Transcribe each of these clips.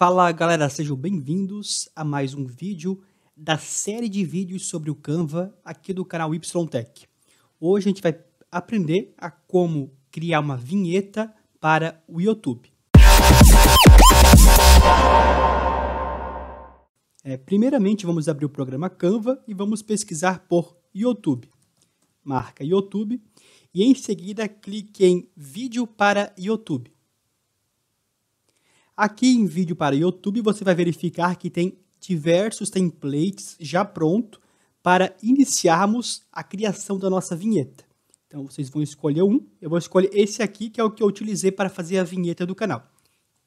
Fala galera, sejam bem-vindos a mais um vídeo da série de vídeos sobre o Canva aqui do canal YTech. Hoje a gente vai aprender a como criar uma vinheta para o YouTube. É, primeiramente vamos abrir o programa Canva e vamos pesquisar por YouTube. Marca YouTube e em seguida clique em vídeo para YouTube. Aqui em vídeo para YouTube, você vai verificar que tem diversos templates já pronto para iniciarmos a criação da nossa vinheta. Então vocês vão escolher um, eu vou escolher esse aqui que é o que eu utilizei para fazer a vinheta do canal.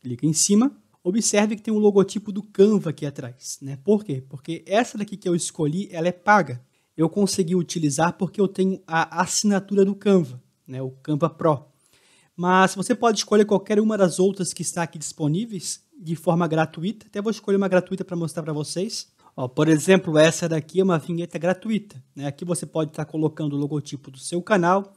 Clica em cima, observe que tem um logotipo do Canva aqui atrás, né? Por quê? Porque essa daqui que eu escolhi, ela é paga. Eu consegui utilizar porque eu tenho a assinatura do Canva, né? O Canva Pro. Mas você pode escolher qualquer uma das outras que está aqui disponíveis de forma gratuita. Até vou escolher uma gratuita para mostrar para vocês. Ó, por exemplo, essa daqui é uma vinheta gratuita. Né? Aqui você pode estar tá colocando o logotipo do seu canal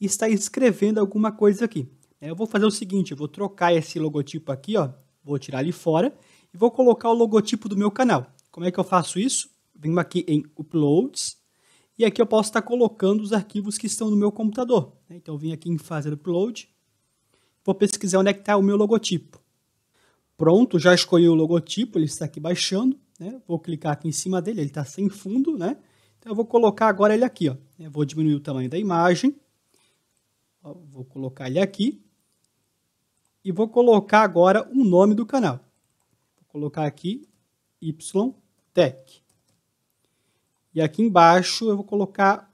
e estar escrevendo alguma coisa aqui. É, eu vou fazer o seguinte, eu vou trocar esse logotipo aqui, ó, vou tirar ele fora e vou colocar o logotipo do meu canal. Como é que eu faço isso? Venho aqui em Uploads e aqui eu posso estar tá colocando os arquivos que estão no meu computador. Né? Então, eu vim aqui em Fazer Upload vou pesquisar onde é que está o meu logotipo. Pronto, já escolhi o logotipo, ele está aqui baixando, né? Vou clicar aqui em cima dele, ele está sem fundo, né? Então eu vou colocar agora ele aqui, ó. Eu vou diminuir o tamanho da imagem, ó, vou colocar ele aqui e vou colocar agora o nome do canal. Vou colocar aqui YTech. E aqui embaixo eu vou colocar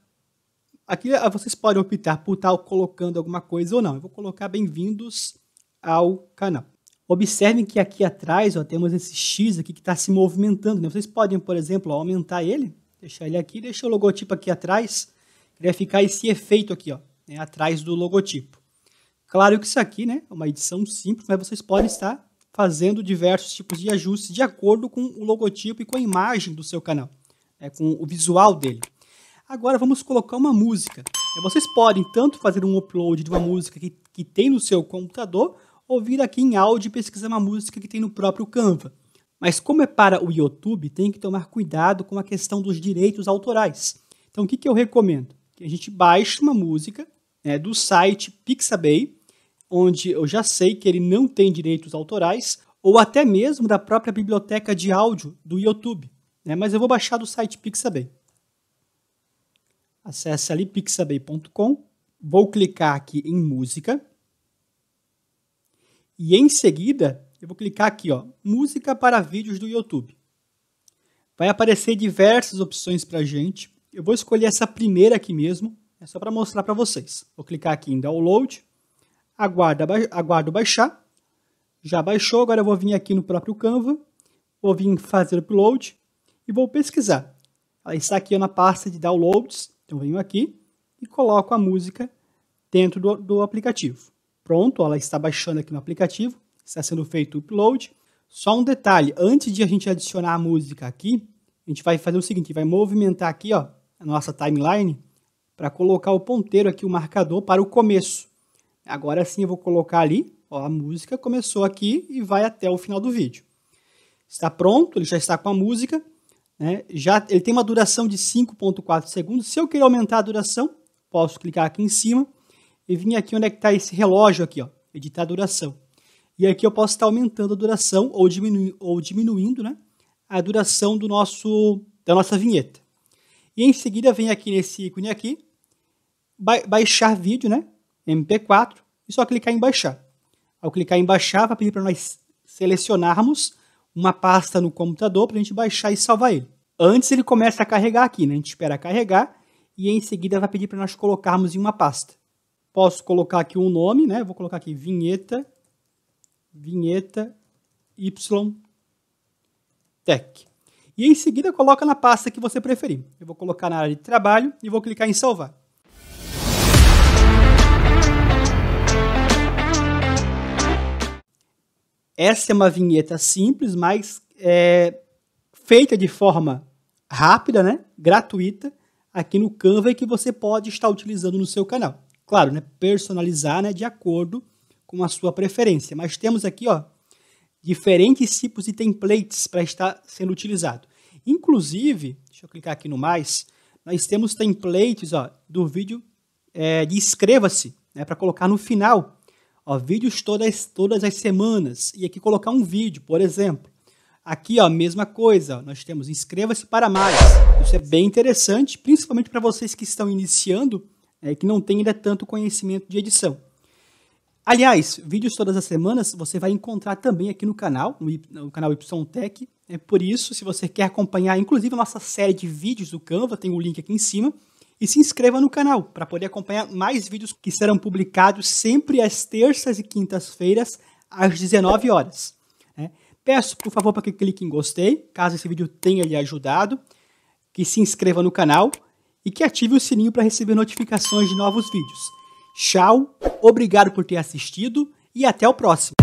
Aqui ah, vocês podem optar por tal colocando alguma coisa ou não. Eu vou colocar bem-vindos ao canal. Observem que aqui atrás ó, temos esse X aqui que está se movimentando. Né? Vocês podem, por exemplo, ó, aumentar ele, deixar ele aqui, deixar o logotipo aqui atrás, que vai ficar esse efeito aqui, ó, né? atrás do logotipo. Claro que isso aqui né, é uma edição simples, mas vocês podem estar fazendo diversos tipos de ajustes de acordo com o logotipo e com a imagem do seu canal, né, com o visual dele. Agora vamos colocar uma música. É, vocês podem tanto fazer um upload de uma música que, que tem no seu computador, ou vir aqui em áudio e pesquisar uma música que tem no próprio Canva. Mas como é para o YouTube, tem que tomar cuidado com a questão dos direitos autorais. Então o que, que eu recomendo? Que a gente baixe uma música né, do site Pixabay, onde eu já sei que ele não tem direitos autorais, ou até mesmo da própria biblioteca de áudio do YouTube. Né? Mas eu vou baixar do site Pixabay. Acesse ali pixabay.com. Vou clicar aqui em música. E em seguida, eu vou clicar aqui, ó, música para vídeos do YouTube. Vai aparecer diversas opções para gente. Eu vou escolher essa primeira aqui mesmo, é só para mostrar para vocês. Vou clicar aqui em download, aguarda, aguardo baixar. Já baixou, agora eu vou vir aqui no próprio Canva, vou vir fazer upload e vou pesquisar. Ela está aqui na pasta de downloads então venho aqui e coloco a música dentro do, do aplicativo. Pronto, ela está baixando aqui no aplicativo, está sendo feito o upload. Só um detalhe, antes de a gente adicionar a música aqui, a gente vai fazer o seguinte, vai movimentar aqui ó, a nossa timeline para colocar o ponteiro aqui, o marcador, para o começo. Agora sim eu vou colocar ali, ó, a música começou aqui e vai até o final do vídeo. Está pronto, ele já está com a música. Né? Já, ele tem uma duração de 5.4 segundos. Se eu querer aumentar a duração, posso clicar aqui em cima e vir aqui onde é que está esse relógio aqui, ó, editar a duração. E aqui eu posso estar tá aumentando a duração ou, diminu ou diminuindo né, a duração do nosso, da nossa vinheta. E em seguida vem aqui nesse ícone aqui, ba baixar vídeo, né, MP4, e só clicar em baixar. Ao clicar em baixar, vai pedir para nós selecionarmos uma pasta no computador para a gente baixar e salvar ele. Antes ele começa a carregar aqui, né? A gente espera carregar e em seguida vai pedir para nós colocarmos em uma pasta. Posso colocar aqui um nome, né? Vou colocar aqui vinheta, vinheta y tech. E em seguida coloca na pasta que você preferir. Eu vou colocar na área de trabalho e vou clicar em salvar. Essa é uma vinheta simples, mas é, feita de forma rápida, né? gratuita, aqui no Canva que você pode estar utilizando no seu canal. Claro, né? personalizar né? de acordo com a sua preferência. Mas temos aqui ó, diferentes tipos de templates para estar sendo utilizado. Inclusive, deixa eu clicar aqui no mais, nós temos templates ó, do vídeo é, de inscreva-se, né, para colocar no final ó, vídeos todas, todas as semanas, e aqui colocar um vídeo, por exemplo. Aqui, ó, mesma coisa, nós temos inscreva-se para mais. Isso é bem interessante, principalmente para vocês que estão iniciando e é, que não têm ainda tanto conhecimento de edição. Aliás, vídeos todas as semanas você vai encontrar também aqui no canal, no, canal YTech. É por isso, se você quer acompanhar, inclusive, a nossa série de vídeos do Canva, tem o um link aqui em cima e se inscreva no canal para poder acompanhar mais vídeos que serão publicados sempre às terças e quintas-feiras, às 19 horas. Né? Peço, por favor, para que clique em gostei, caso esse vídeo tenha lhe ajudado, que se inscreva no canal e que ative o sininho para receber notificações de novos vídeos. Tchau, obrigado por ter assistido e até o próximo!